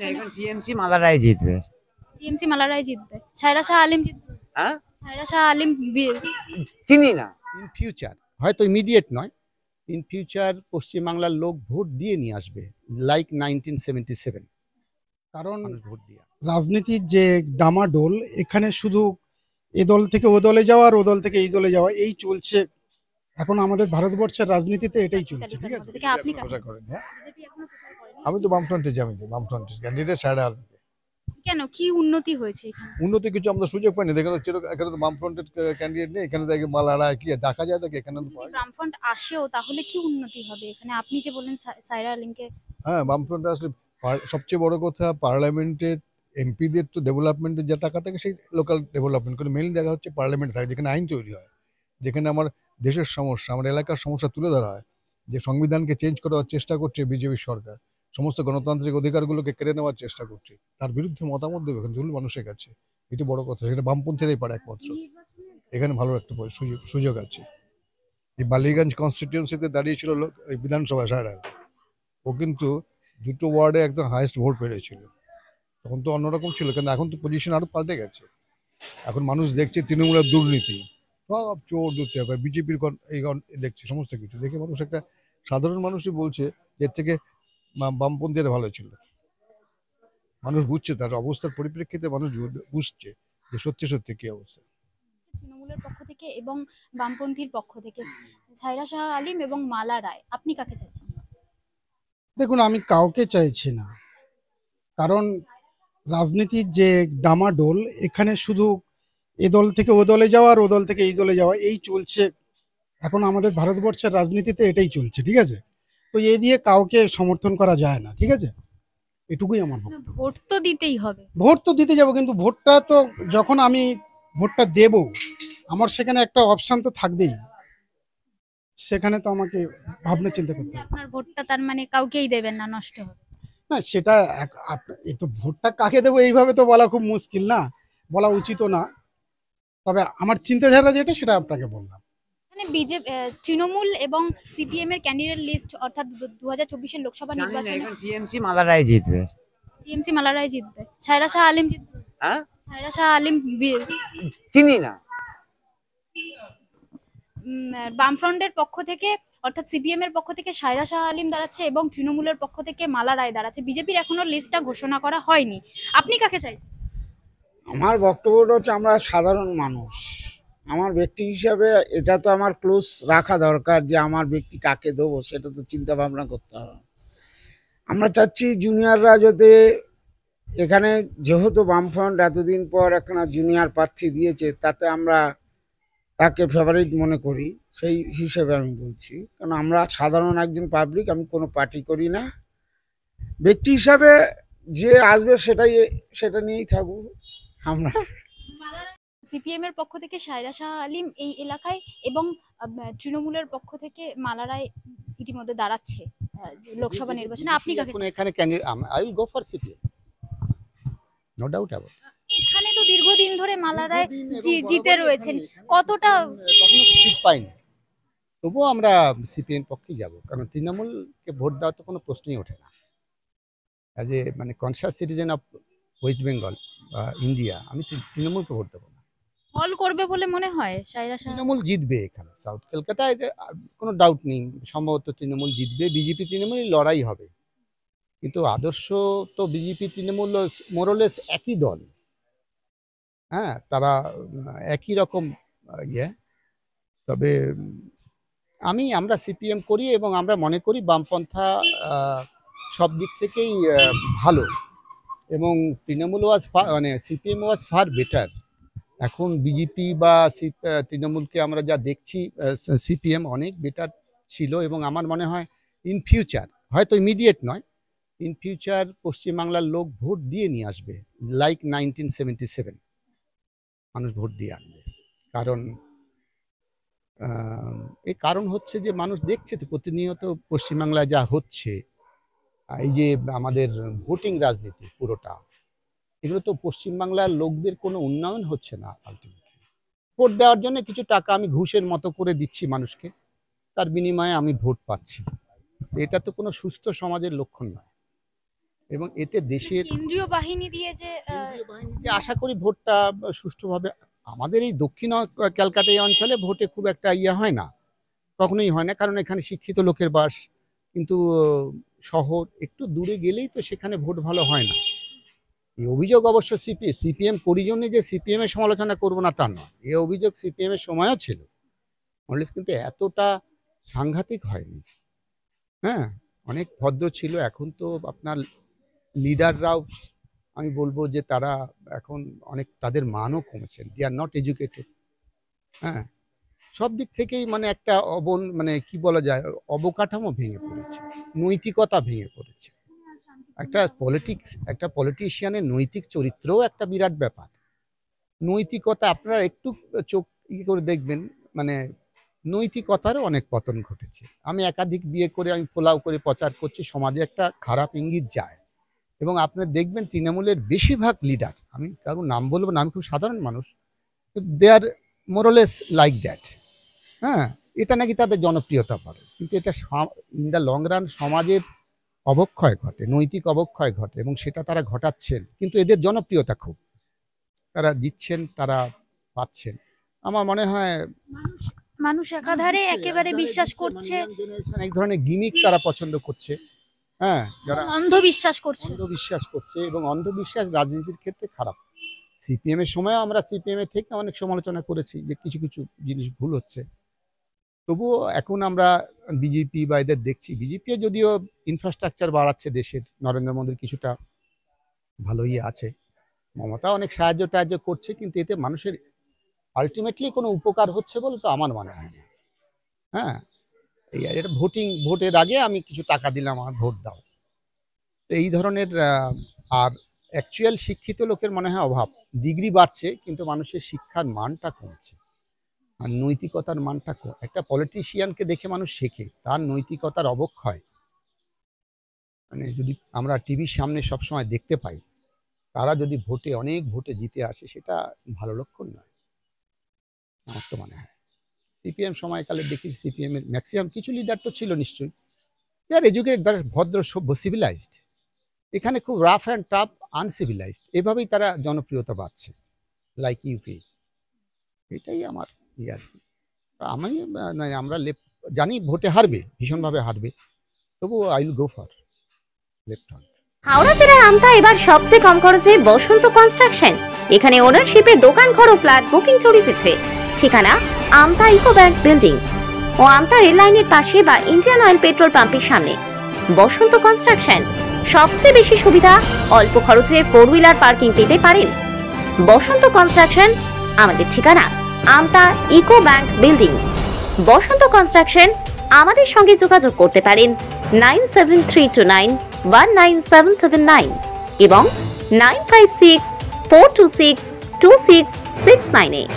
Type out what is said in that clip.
হ্যাঁ? হয়তো ইমিডিয়েট নয় ইন ফিউচার পশ্চিমবাংলার লোক ভোট দিয়ে নিয়ে আসবে লাইক সেভেন্টি সেভেন কারণ ভোট রাজনীতির যে ডামাডোল এখানে শুধু এ দল থেকে ও দলে যাওয়া আর ও দল থেকে এই দলে যাওয়া এই চলছে এখন আমাদের ভারতবর্ষের রাজনীতিতে এটাই চলছে ঠিক আছে আমি তো বামফ্রন্টের জামিতে বামফ্রন্টের ক্যান্ডিডেট সাইড আলম কেন কি উন্নতি হয়েছে উন্নতি কিছু আমরা সুযোগ পাইনি দেখেন তো এখানে তো বামফ্রন্টের ক্যান্ডিডেট নেই এখানে দেখে মালারা কি দেখা যায় দেখে এখানে বামফ্রন্ট আসেও তাহলে কি উন্নতি হবে এখানে আপনি যে বলেন সাইরা লিংকে হ্যাঁ বামফ্রন্ট আসলে সবচেয়ে বড় কথা পার্লামেন্টে এমপিদের তো ডেভেলপমেন্টের যে টাকা থাকে সেই লোকাল ডেভেলপমেন্ট করে মেইন দেখা হচ্ছে পার্লামেন্ট থাকে যেখানে আইন তৈরি হয় যেখানে আমার দেশের সমস্যা আমার এলাকার সমস্যা তুলে ধরা হয় যে সংবিধানকে চেঞ্জ করার চেষ্টা করছে বিজেপি সরকার সমস্ত গণতান্ত্রিক অধিকারগুলোকে কেড়ে নেওয়ার চেষ্টা করছে তার বিরুদ্ধে মতামত দেবে এখন মানুষের কাছে এটি বড় কথা সেটা বামপন্থীরাই পারে একমাত্র এখানে ভালো একটা সুযোগ আছে এই বালিগঞ্জ কনস্টিটিউন্সিতে দাঁড়িয়েছিল বিধানসভা সারা ও কিন্তু দুটো ওয়ার্ডে একদম হায়েস্ট ভোট পেরেছিল তখন তো অন্যরকম ছিল কিন্তু এখন তো পজিশন আরও পাল্টে গেছে এখন মানুষ দেখছে তৃণমূলের দুর্নীতি সব চোর দুর্চে বিজেপির এই দেখছে সমস্ত কিছু দেখে মানুষ একটা সাধারণ মানুষই বলছে এর থেকে বামপন্থীরা ভালো ছিল মানুষ বুঝছে তার অবস্থার পরিপ্রেক্ষিতে মানুষ বুঝছে যে সত্যি সত্যি কি অবস্থা তৃণমূলের পক্ষ থেকে এবং বামপন্থীর পক্ষ থেকে সাইরা শাহ আলিম এবং মালা রায় আপনি কাকে চাইছেন দেখুন আমি কাউকে চাইছি না কারণ রাজনীতির যে ডামাডোল এখানে শুধু এ দল থেকে ও দলে যাওয়া আর ও দল থেকে এই দলে যাওয়া এই চলছে এখন আমাদের ভারতবর্ষের রাজনীতিতে এটাই চলছে ঠিক আছে তো এই দিয়ে কাউকে সমর্থন করা যায় না ঠিক আছে এটুকুই আমার ভোট তো দিতেই হবে ভোট তো দিতে যাব কিন্তু ভোটটা তো যখন আমি ভোটটা দেব আমার সেখানে একটা অপশান তো থাকবেই সেখানে তো আমাকে ভাবনা চিন্তা করতে হবে আপনার ভোটটা তার মানে কাউকেই দেবেন না নষ্ট না সেটা এই তো ভোটটা কাকে দেবো এইভাবে তো বলা খুব মুশকিল না বলা উচিত না তবে আমার চিন্তাধারা যেটা সেটা আপনাকে বললাম এখানে বিজেপি তৃণমূল এবং সিপিএম এর ক্যান্ডিডেট লিস্ট অর্থাৎ দু হাজার চব্বিশের লোকসভা নির্বাচনে টিএমসি মালা রায় জিতবে টিএমসি মালা রায় জিতবে সায়রা শাহ আলিম জিতবে হ্যাঁ? সায়রা শাহ আলিম চিনি না বামফ্রন্টের পক্ষ থেকে অর্থাৎ সিপিএম এর পক্ষ থেকে সায়রা শাহ আলিম দাঁড়াচ্ছে এবং তৃণমূলের পক্ষ থেকে মালা রায় দাঁড়াচ্ছে বিজেপির এখনো লিস্টটা ঘোষণা করা হয়নি আপনি কাকে চাইছেন আমার বক্তব্যটা হচ্ছে আমরা সাধারণ মানুষ আমার ব্যক্তি হিসাবে এটা তো আমার ক্লোজ রাখা দরকার যে আমার ব্যক্তি কাকে দেবো সেটা তো চিন্তা ভাবনা করতে হবে আমরা চাচ্ছি জুনিয়ররা যাতে এখানে যেহেতু বামফ্রন্ট এতদিন পর একখানা জুনিয়র প্রার্থী দিয়েছে তাতে আমরা তাকে ফেভারিট মনে করি সেই হিসেবে আমি বলছি কারণ আমরা সাধারণ একজন পাবলিক আমি কোনো পার্টি করি না ব্যক্তি হিসাবে যে আসবে সেটাই সেটা নিয়েই থাকবো আমরা সিপিএমের পক্ষ থেকে সায়রা শাহ আলিম এই এলাকায় এবং তৃণমূলের পক্ষ থেকে মালারায় ইতিমধ্যে দাঁড়াচ্ছে লোকসভা নির্বাচনে আপনি কাকে এখানে I go for CPM no doubt about এখানে তো দীর্ঘদিন ধরে মালারায় জি জিতে রয়েছেন কতটা ঠিক পাইনি তবুও আমরা সিপিএম পক্ষেই যাব কারণ তৃণমূলকে ভোট দেওয়া তো কোনো প্রশ্নই ওঠে না অ্যাজ এ মানে concerned citizen of West Bengal India আমি তৃণমূলকে ভোট দেবো না ফল করবে বলে মনে হয় সাইরা তৃণমূল জিতবে এখানে সাউথ কলকাতায় এটা কোনো ডাউট নেই সম্ভবত তৃণমূল জিতবে বিজেপি তৃণমূলের লড়াই হবে কিন্তু আদর্শ তো বিজেপি তৃণমূল মোরলেস একই দল হ্যাঁ তারা একই রকম ইয়ে তবে আমি আমরা সিপিএম করি এবং আমরা মনে করি বামপন্থা সব দিক থেকেই ভালো এবং তৃণমূল ওয়াজ মানে সিপিএম ওয়াজ ফার বেটার এখন বিজেপি বা তৃণমূলকে আমরা যা দেখছি সিপিএম অনেক বেটার ছিল এবং আমার মনে হয় ইন ফিউচার হয়তো ইমিডিয়েট নয় ইন ফিউচার পশ্চিমবাংলার লোক ভোট দিয়ে নিয়ে আসবে লাইক নাইনটিন সেভেন্টি সেভেন মানুষ ভোট দিয়ে আনবে কারণ এর কারণ হচ্ছে যে মানুষ দেখছে তো প্রতিনিয়ত পশ্চিমবাংলায় যা হচ্ছে এই যে আমাদের ভোটিং রাজনীতি পুরোটা এগুলো তো পশ্চিমবাংলার লোকদের কোনো উন্নয়ন হচ্ছে না আলটিমেটলি ভোট দেওয়ার জন্য কিছু টাকা আমি ঘুষের মতো করে দিচ্ছি মানুষকে তার বিনিময়ে আমি ভোট পাচ্ছি এটা তো কোনো সুস্থ সমাজের লক্ষণ নয় এবং এতে দেশের কেন্দ্রীয় বাহিনী দিয়ে যে আশা করি ভোটটা সুষ্ঠুভাবে আমাদের এই দক্ষিণ ক্যালকাটা এই অঞ্চলে ভোটে খুব একটা ইয়ে হয় না কখনোই হয় না কারণ এখানে শিক্ষিত লোকের বাস কিন্তু শহর একটু দূরে গেলেই তো সেখানে ভোট ভালো হয় না এই অভিযোগ অবশ্য সিপি সিপিএম করি জন্য যে সিপিএমের সমালোচনা করবো না তা নয় এই অভিযোগ সিপিএমের সময়ও ছিল কংগ্রেস কিন্তু এতটা সাংঘাতিক হয়নি হ্যাঁ অনেক ভদ্র ছিল এখন তো আপনার লিডাররাও আমি বলবো যে তারা এখন অনেক তাদের মানও কমেছেন দে আর নট এডুকেটেড হ্যাঁ সব দিক থেকেই মানে একটা অবন মানে কি বলা যায় অবকাঠামো ভেঙে পড়েছে নৈতিকতা ভেঙে পড়েছে একটা পলিটিক্স একটা পলিটিশিয়ানের নৈতিক চরিত্রও একটা বিরাট ব্যাপার নৈতিকতা আপনারা একটু চোখ ইয়ে করে দেখবেন মানে নৈতিকতারও অনেক পতন ঘটেছে আমি একাধিক বিয়ে করে আমি পোলাও করে প্রচার করছি সমাজে একটা খারাপ ইঙ্গিত যায় এবং আপনি দেখবেন তৃণমূলের বেশিরভাগ লিডার আমি কারো নাম বলবো না আমি খুব সাধারণ মানুষ দে আর মোরলেস লাইক দ্যাট হ্যাঁ এটা নাকি তাদের জনপ্রিয়তা পড়ে কিন্তু এটা ইন দ্য লং রান সমাজের অবক্ষয় ঘটে নৈতিক অবক্ষয় ঘটে এবং সেটা তারা ঘটাচ্ছেন কিন্তু এদের জনপ্রিয়তা খুব তারা দিচ্ছেন তারা পাচ্ছেন আমার মনে হয় মানুষ একাধারে একেবারে বিশ্বাস করছে এক ধরনের গিমিক তারা পছন্দ করছে হ্যাঁ যারা অন্ধবিশ্বাস করছে অন্ধবিশ্বাস করছে এবং অন্ধবিশ্বাস রাজনীতির ক্ষেত্রে খারাপ সিপিএম এর সময় আমরা সিপিএম এর থেকে অনেক সমালোচনা করেছি যে কিছু কিছু জিনিস ভুল হচ্ছে তবুও এখন আমরা বিজেপি বা এদের দেখছি বিজেপি যদিও ইনফ্রাস্ট্রাকচার বাড়াচ্ছে দেশের নরেন্দ্র মোদীর কিছুটা ভালোই আছে মমতা অনেক সাহায্য টাহায্য করছে কিন্তু এতে মানুষের আলটিমেটলি কোনো উপকার হচ্ছে বলে তো আমার মনে হয় না হ্যাঁ এই এটা ভোটিং ভোটের আগে আমি কিছু টাকা দিলাম আমার ভোট দাও তো এই ধরনের আর অ্যাকচুয়াল শিক্ষিত লোকের মনে হয় অভাব ডিগ্রি বাড়ছে কিন্তু মানুষের শিক্ষার মানটা কমছে আর নৈতিকতার মানটা একটা পলিটিশিয়ানকে দেখে মানুষ শেখে তার নৈতিকতার অবক্ষয় মানে যদি আমরা টিভির সামনে সবসময় দেখতে পাই তারা যদি ভোটে অনেক ভোটে জিতে আসে সেটা ভালো লক্ষণ নয় আমার তো মনে হয় সিপিএম সময়কালে দেখি সিপিএমের ম্যাক্সিমাম কিছু লিডার তো ছিল নিশ্চয়ই দে আর এডুকেটেড দ্যার ভদ্র সভ্য সিভিলাইজড এখানে খুব রাফ অ্যান্ড টাফ আনসিভিলাইজড এভাবেই তারা জনপ্রিয়তা পাচ্ছে লাইক ইউপি এটাই আমার এই আর কি আমি আমরা লেফট জানি ভোটে হারবে ভীষণভাবে হারবে তবু I will go for left Howrah জেলার আমতা এবার সবচেয়ে কম খরচে বসন্ত কনস্ট্রাকশন এখানে ওনারশিপে দোকান ঘর ও ফ্ল্যাট বুকিং চলিতেছে ঠিকানা আমতা ইকো ব্যাংক বিল্ডিং ও আমতা রেল লাইনের পাশে বা ইন্ডিয়ান অয়েল পেট্রোল পাম্পের সামনে বসন্ত কনস্ট্রাকশন সবচেয়ে বেশি সুবিধা অল্প খরচে ফোর হুইলার পার্কিং পেতে পারেন বসন্ত কনস্ট্রাকশন আমাদের ঠিকানা Amta eco bank building Basanta construction আমাদের সঙ্গে যোগাযোগ করতে পারেন nine seven three two nine one nine seven seven nine এবং nine five six four two six two six six nine নাইনে